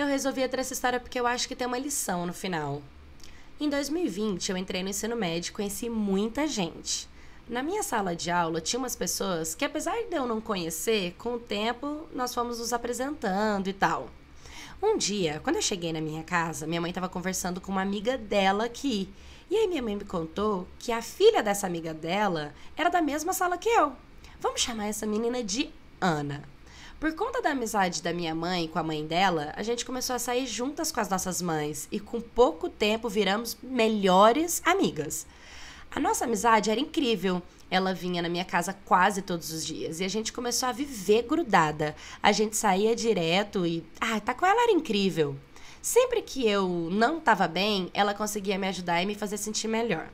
Eu resolvi entrar essa história porque eu acho que tem uma lição no final. Em 2020, eu entrei no ensino médio e conheci muita gente. Na minha sala de aula, tinha umas pessoas que, apesar de eu não conhecer, com o tempo nós fomos nos apresentando e tal. Um dia, quando eu cheguei na minha casa, minha mãe estava conversando com uma amiga dela aqui. E aí minha mãe me contou que a filha dessa amiga dela era da mesma sala que eu. Vamos chamar essa menina de Ana. Por conta da amizade da minha mãe com a mãe dela, a gente começou a sair juntas com as nossas mães e com pouco tempo viramos melhores amigas. A nossa amizade era incrível. Ela vinha na minha casa quase todos os dias e a gente começou a viver grudada. A gente saía direto e, ah, tá com ela era incrível. Sempre que eu não estava bem, ela conseguia me ajudar e me fazer sentir melhor.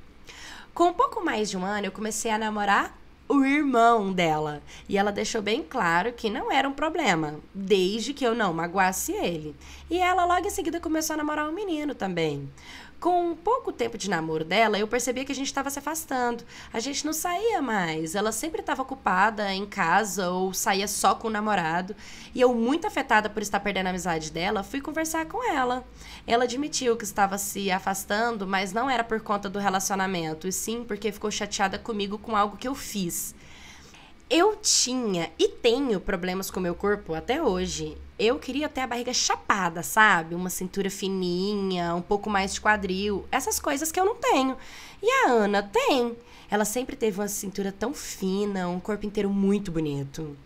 Com um pouco mais de um ano, eu comecei a namorar o irmão dela. E ela deixou bem claro que não era um problema, desde que eu não magoasse ele. E ela logo em seguida começou a namorar um menino também com pouco tempo de namoro dela, eu percebia que a gente estava se afastando. A gente não saía mais. Ela sempre estava ocupada em casa ou saía só com o namorado. E eu, muito afetada por estar perdendo a amizade dela, fui conversar com ela. Ela admitiu que estava se afastando, mas não era por conta do relacionamento, e sim porque ficou chateada comigo com algo que eu fiz. Eu tinha e tenho problemas com meu corpo até hoje eu queria ter a barriga chapada, sabe? Uma cintura fininha, um pouco mais de quadril, essas coisas que eu não tenho. E a Ana tem. Ela sempre teve uma cintura tão fina, um corpo inteiro muito bonito.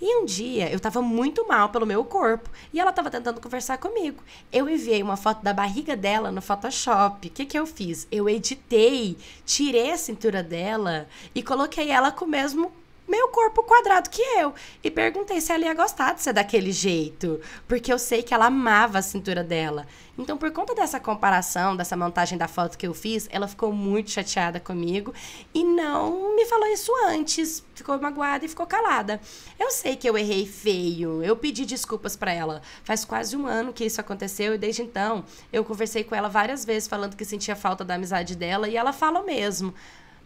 E um dia eu tava muito mal pelo meu corpo e ela tava tentando conversar comigo. Eu enviei uma foto da barriga dela no Photoshop. O que, que eu fiz? Eu editei, tirei a cintura dela e coloquei ela com o mesmo meu corpo quadrado que eu. E perguntei se ela ia gostar de ser daquele jeito. Porque eu sei que ela amava a cintura dela. Então, por conta dessa comparação, dessa montagem da foto que eu fiz, ela ficou muito chateada comigo e não me falou isso antes. Ficou magoada e ficou calada. Eu sei que eu errei feio. Eu pedi desculpas para ela. Faz quase um ano que isso aconteceu e desde então eu conversei com ela várias vezes falando que sentia falta da amizade dela e ela fala mesmo.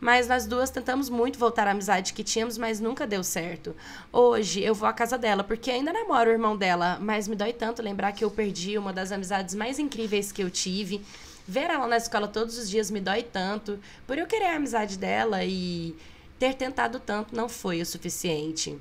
Mas nós duas tentamos muito voltar à amizade que tínhamos, mas nunca deu certo. Hoje eu vou à casa dela, porque ainda namoro o irmão dela, mas me dói tanto lembrar que eu perdi uma das amizades mais incríveis que eu tive. Ver ela na escola todos os dias me dói tanto, por eu querer a amizade dela e ter tentado tanto não foi o suficiente.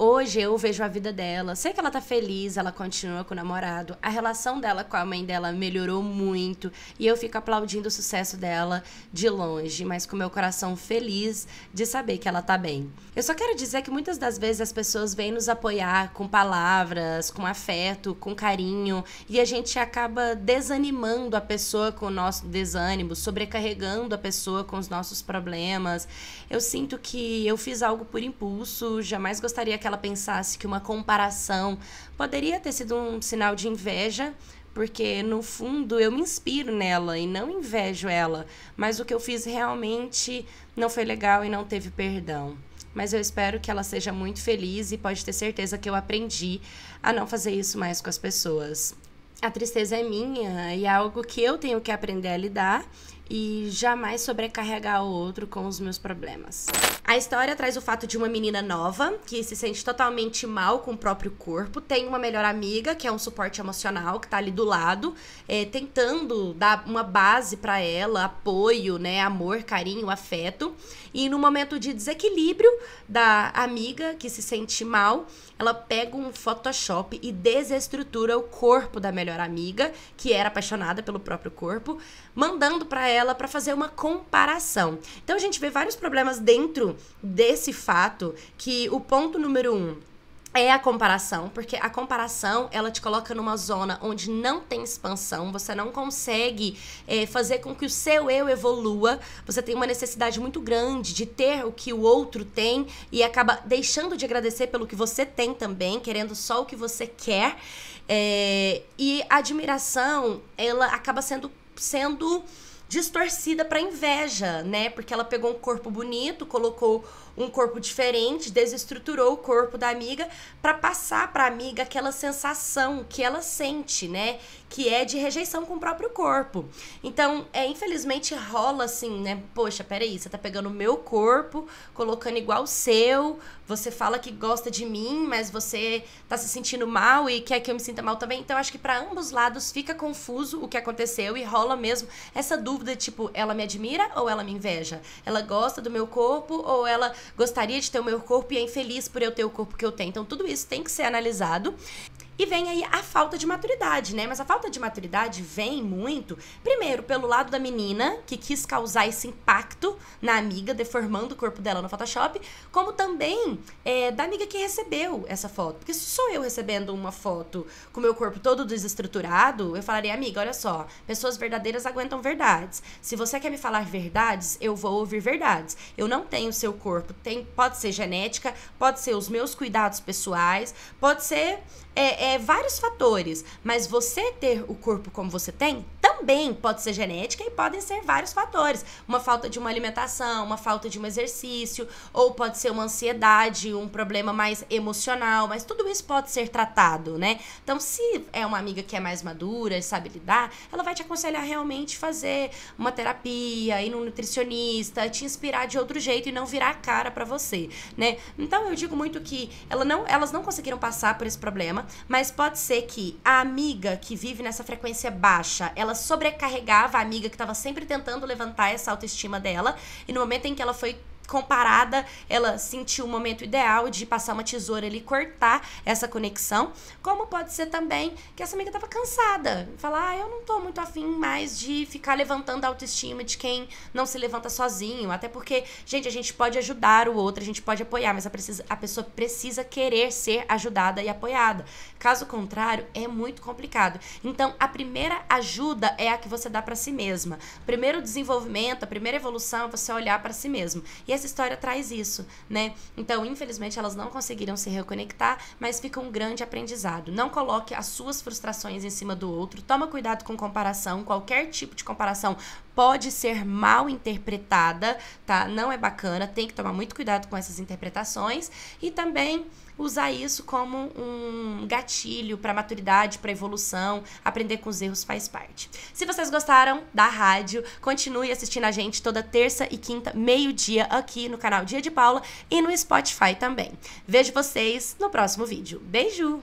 Hoje eu vejo a vida dela. Sei que ela tá feliz, ela continua com o namorado. A relação dela com a mãe dela melhorou muito. E eu fico aplaudindo o sucesso dela de longe, mas com meu coração feliz de saber que ela tá bem. Eu só quero dizer que muitas das vezes as pessoas vêm nos apoiar com palavras, com afeto, com carinho. E a gente acaba desanimando a pessoa com o nosso desânimo, sobrecarregando a pessoa com os nossos problemas. Eu sinto que eu fiz algo por impulso, jamais gostaria que ela pensasse que uma comparação poderia ter sido um sinal de inveja, porque no fundo eu me inspiro nela e não invejo ela, mas o que eu fiz realmente não foi legal e não teve perdão. Mas eu espero que ela seja muito feliz e pode ter certeza que eu aprendi a não fazer isso mais com as pessoas. A tristeza é minha e é algo que eu tenho que aprender a lidar e jamais sobrecarregar o outro com os meus problemas. A história traz o fato de uma menina nova que se sente totalmente mal com o próprio corpo, tem uma melhor amiga que é um suporte emocional que tá ali do lado, é, tentando dar uma base para ela, apoio, né, amor, carinho, afeto. E no momento de desequilíbrio da amiga que se sente mal, ela pega um Photoshop e desestrutura o corpo da melhor amiga que era apaixonada pelo próprio corpo, mandando para ela ela para fazer uma comparação. Então a gente vê vários problemas dentro desse fato que o ponto número um é a comparação, porque a comparação ela te coloca numa zona onde não tem expansão, você não consegue é, fazer com que o seu eu evolua, você tem uma necessidade muito grande de ter o que o outro tem e acaba deixando de agradecer pelo que você tem também, querendo só o que você quer. É, e a admiração ela acaba sendo sendo distorcida para inveja, né? Porque ela pegou um corpo bonito, colocou um corpo diferente, desestruturou o corpo da amiga para passar para a amiga aquela sensação que ela sente, né? Que é de rejeição com o próprio corpo. Então, é infelizmente rola assim, né? Poxa, peraí, você tá pegando o meu corpo, colocando igual o seu, você fala que gosta de mim, mas você tá se sentindo mal e quer que eu me sinta mal também. Então, acho que para ambos lados fica confuso o que aconteceu e rola mesmo essa dúvida, tipo, ela me admira ou ela me inveja? Ela gosta do meu corpo ou ela gostaria de ter o meu corpo e é infeliz por eu ter o corpo que eu tenho. Então, tudo isso tem que ser analisado. E vem aí a falta de maturidade, né? Mas a falta de maturidade vem muito, primeiro, pelo lado da menina, que quis causar esse impacto na amiga, deformando o corpo dela no Photoshop, como também é, da amiga que recebeu essa foto. Porque se sou eu recebendo uma foto com o meu corpo todo desestruturado, eu falaria, amiga, olha só, pessoas verdadeiras aguentam verdades. Se você quer me falar verdades, eu vou ouvir verdades. Eu não tenho seu corpo, tem, pode ser genética, pode ser os meus cuidados pessoais, pode ser é, é, vários fatores, mas você ter o corpo como você tem também pode ser genética e podem ser vários fatores. Uma falta de uma alimentação, uma falta de um exercício, ou pode ser uma ansiedade, um problema mais emocional, mas tudo isso pode ser tratado, né? Então, se é uma amiga que é mais madura e sabe lidar, ela vai te aconselhar realmente fazer uma terapia, ir num nutricionista, te inspirar de outro jeito e não virar a cara para você, né? Então, eu digo muito que ela não, elas não conseguiram passar por esse problema, mas pode ser que a amiga que vive nessa frequência baixa, ela sobrecarregava a amiga que estava sempre tentando levantar essa autoestima dela, e no momento em que ela foi comparada, ela sentiu o momento ideal de passar uma tesoura ali cortar essa conexão. Como pode ser também que essa amiga tava cansada, falar, ah, eu não estou muito afim mais de ficar levantando a autoestima de quem não se levanta sozinho, até porque, gente, a gente pode ajudar o outro, a gente pode apoiar, mas a, precisa, a pessoa precisa querer ser ajudada e apoiada. Caso contrário, é muito complicado. Então, a primeira ajuda é a que você dá para si mesma. Primeiro desenvolvimento, a primeira evolução é você olhar para si mesmo. E essa história traz isso, né? Então, infelizmente, elas não conseguiram se reconectar, mas fica um grande aprendizado. Não coloque as suas frustrações em cima do outro, toma cuidado com comparação, qualquer tipo de comparação pode ser mal interpretada, tá? Não é bacana, tem que tomar muito cuidado com essas interpretações e também usar isso como um gatilho para maturidade, para evolução, aprender com os erros faz parte. Se vocês gostaram da rádio, continue assistindo a gente toda terça e quinta, meio-dia, aqui no canal Dia de Paula e no Spotify também. Vejo vocês no próximo vídeo. Beijo!